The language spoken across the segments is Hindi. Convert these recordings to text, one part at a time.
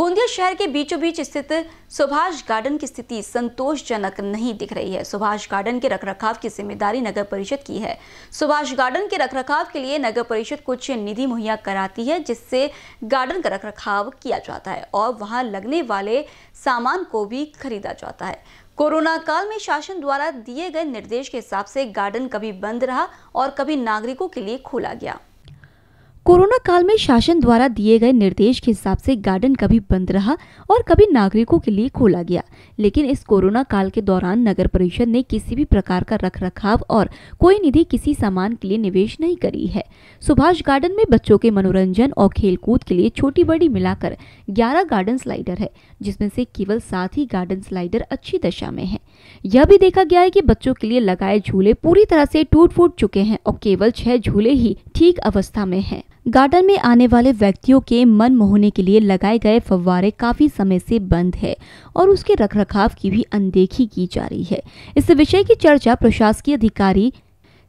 गोंदिया शहर के बीचों बीच स्थित सुभाष गार्डन की स्थिति संतोषजनक नहीं दिख रही है सुभाष गार्डन के रखरखाव की जिम्मेदारी नगर परिषद की है सुभाष गार्डन के रखरखाव के लिए नगर परिषद कुछ निधि मुहैया कराती है जिससे गार्डन का रखरखाव किया जाता है और वहां लगने वाले सामान को भी खरीदा जाता है कोरोना काल में शासन द्वारा दिए गए निर्देश के हिसाब से गार्डन कभी बंद रहा और कभी नागरिकों के लिए खोला गया कोरोना काल में शासन द्वारा दिए गए निर्देश के हिसाब से गार्डन कभी बंद रहा और कभी नागरिकों के लिए खोला गया लेकिन इस कोरोना काल के दौरान नगर परिषद ने किसी भी प्रकार का रख रखाव और कोई निधि किसी सामान के लिए निवेश नहीं करी है सुभाष गार्डन में बच्चों के मनोरंजन और खेलकूद के लिए छोटी बड़ी मिलाकर ग्यारह गार्डन स्लाइडर है जिसमे से केवल सात ही गार्डन स्लाइडर अच्छी दशा में है यह भी देखा गया है की बच्चों के लिए लगाए झूले पूरी तरह से टूट फूट चुके हैं और केवल छह झूले ही ठीक अवस्था में है गार्डन में आने वाले व्यक्तियों के मन मोहने के लिए लगाए गए फव्वारे काफी समय से बंद है और उसके रखरखाव की भी अनदेखी की जा रही है इस विषय की चर्चा प्रशासकीय अधिकारी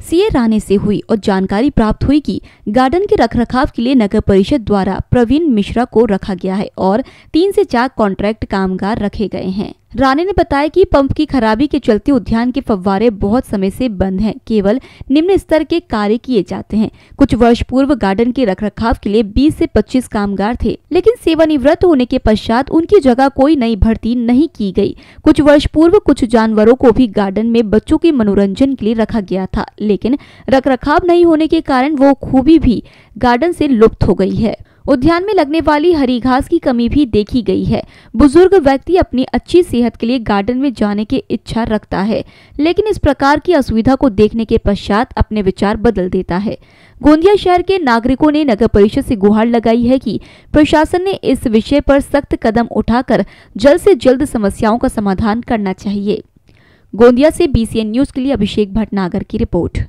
सीए राणे से हुई और जानकारी प्राप्त हुई कि गार्डन के रखरखाव के लिए नगर परिषद द्वारा प्रवीण मिश्रा को रखा गया है और तीन से चार कॉन्ट्रैक्ट कामगार रखे गए हैं रानी ने बताया कि पंप की खराबी के चलते उद्यान के फव्वारे बहुत समय से बंद हैं केवल निम्न स्तर के कार्य किए जाते हैं कुछ वर्ष पूर्व गार्डन के रखरखाव के लिए 20 से 25 कामगार थे लेकिन सेवानिवृत्त होने के पश्चात उनकी जगह कोई नई भर्ती नहीं की गई कुछ वर्ष पूर्व कुछ जानवरों को भी गार्डन में बच्चों के मनोरंजन के लिए रखा गया था लेकिन रख नहीं होने के कारण वो खूबी भी गार्डन ऐसी लुप्त हो गयी है उद्यान में लगने वाली हरी घास की कमी भी देखी गई है बुजुर्ग व्यक्ति अपनी अच्छी सेहत के लिए गार्डन में जाने की इच्छा रखता है लेकिन इस प्रकार की असुविधा को देखने के पश्चात अपने विचार बदल देता है गोंदिया शहर के नागरिकों ने नगर परिषद से गुहार लगाई है कि प्रशासन ने इस विषय पर सख्त कदम उठाकर जल्द से जल्द समस्याओं का समाधान करना चाहिए गोंदिया से बीसीएन न्यूज के लिए अभिषेक भटनागर की रिपोर्ट